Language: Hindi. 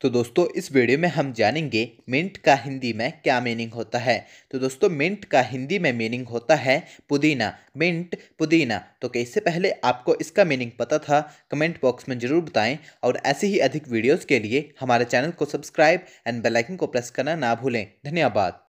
तो दोस्तों इस वीडियो में हम जानेंगे मिंट का हिंदी में क्या मीनिंग होता है तो दोस्तों मिंट का हिंदी में मीनिंग होता है पुदीना मिंट पुदीना तो क्या इससे पहले आपको इसका मीनिंग पता था कमेंट बॉक्स में ज़रूर बताएं और ऐसे ही अधिक वीडियोस के लिए हमारे चैनल को सब्सक्राइब एंड बेलाइकन को प्रेस करना ना भूलें धन्यवाद